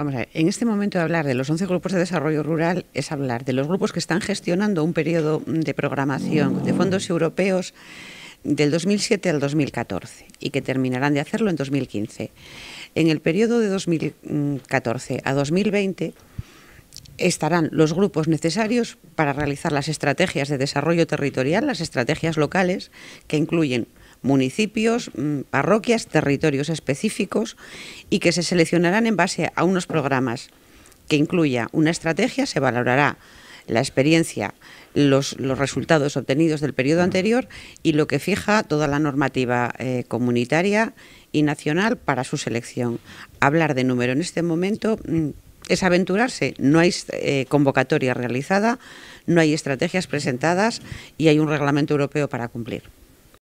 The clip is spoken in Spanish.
Vamos a ver, en este momento de hablar de los 11 grupos de desarrollo rural es hablar de los grupos que están gestionando un periodo de programación de fondos europeos del 2007 al 2014 y que terminarán de hacerlo en 2015. En el periodo de 2014 a 2020 estarán los grupos necesarios para realizar las estrategias de desarrollo territorial, las estrategias locales, que incluyen municipios, mm, parroquias, territorios específicos y que se seleccionarán en base a unos programas que incluya una estrategia, se valorará la experiencia, los, resultados obtenidos del periodo anterior y lo que fija toda la normativa eh, comunitaria y nacional para su selección. Hablar de número en este momento mm, es aventurarse. No hay eh, convocatoria realizada, no hay estrategias presentadas y hay un reglamento europeo para cumplir.